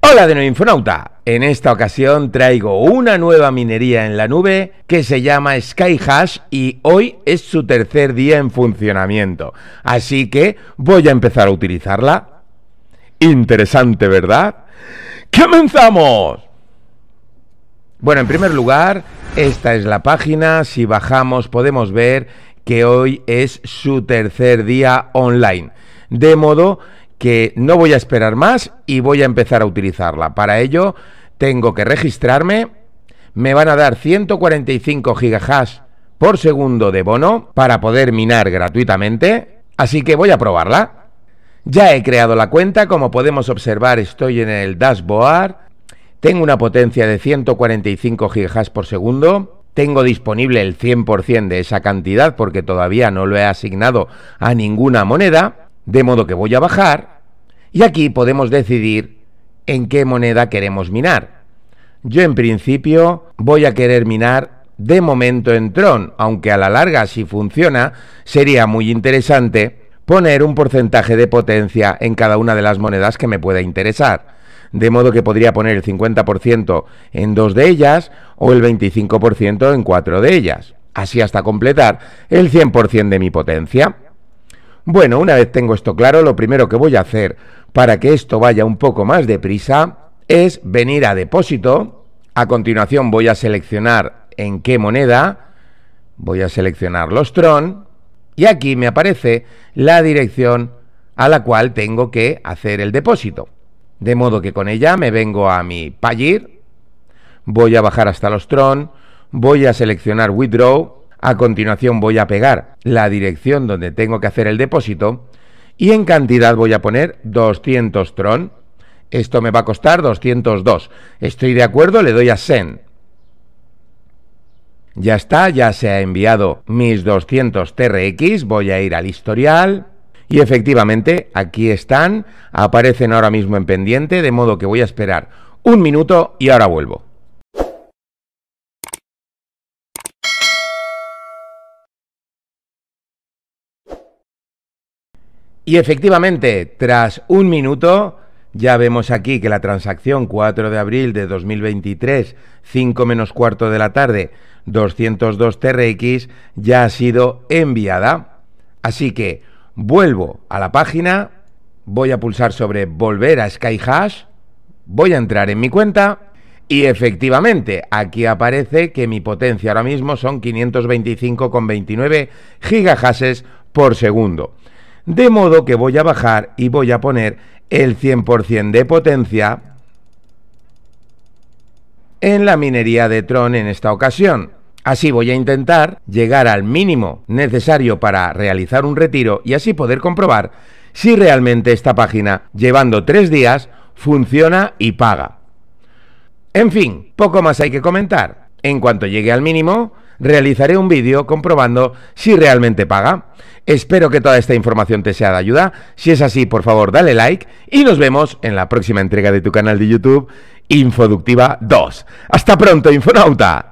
Hola de nuevo Infonauta. En esta ocasión traigo una nueva minería en la nube que se llama SkyHash y hoy es su tercer día en funcionamiento. Así que voy a empezar a utilizarla. Interesante, ¿verdad? ¡Comenzamos! Bueno, en primer lugar, esta es la página. Si bajamos podemos ver que hoy es su tercer día online. De modo que no voy a esperar más y voy a empezar a utilizarla. Para ello tengo que registrarme, me van a dar 145 GHz por segundo de bono para poder minar gratuitamente, así que voy a probarla. Ya he creado la cuenta, como podemos observar estoy en el dashboard, tengo una potencia de 145 GHz por segundo, tengo disponible el 100% de esa cantidad porque todavía no lo he asignado a ninguna moneda, de modo que voy a bajar y aquí podemos decidir en qué moneda queremos minar. Yo en principio voy a querer minar de momento en Tron, aunque a la larga si funciona sería muy interesante poner un porcentaje de potencia en cada una de las monedas que me pueda interesar. De modo que podría poner el 50% en dos de ellas o el 25% en cuatro de ellas. Así hasta completar el 100% de mi potencia. Bueno, una vez tengo esto claro, lo primero que voy a hacer para que esto vaya un poco más deprisa es venir a depósito. A continuación voy a seleccionar en qué moneda. Voy a seleccionar los Tron. Y aquí me aparece la dirección a la cual tengo que hacer el depósito. De modo que con ella me vengo a mi Pagir. Voy a bajar hasta los Tron. Voy a seleccionar Withdraw a continuación voy a pegar la dirección donde tengo que hacer el depósito y en cantidad voy a poner 200 Tron. Esto me va a costar 202. Estoy de acuerdo, le doy a Send. Ya está, ya se ha enviado mis 200 TRX, voy a ir al historial y efectivamente aquí están, aparecen ahora mismo en pendiente, de modo que voy a esperar un minuto y ahora vuelvo. Y efectivamente, tras un minuto, ya vemos aquí que la transacción 4 de abril de 2023, 5 menos cuarto de la tarde, 202 TRX, ya ha sido enviada. Así que vuelvo a la página, voy a pulsar sobre volver a SkyHash, voy a entrar en mi cuenta y efectivamente, aquí aparece que mi potencia ahora mismo son 525,29 gigahashes por segundo. De modo que voy a bajar y voy a poner el 100% de potencia en la minería de Tron en esta ocasión. Así voy a intentar llegar al mínimo necesario para realizar un retiro y así poder comprobar si realmente esta página, llevando tres días, funciona y paga. En fin, poco más hay que comentar. En cuanto llegue al mínimo, realizaré un vídeo comprobando si realmente paga. Espero que toda esta información te sea de ayuda. Si es así, por favor, dale like y nos vemos en la próxima entrega de tu canal de YouTube Infoductiva 2. Hasta pronto, Infonauta.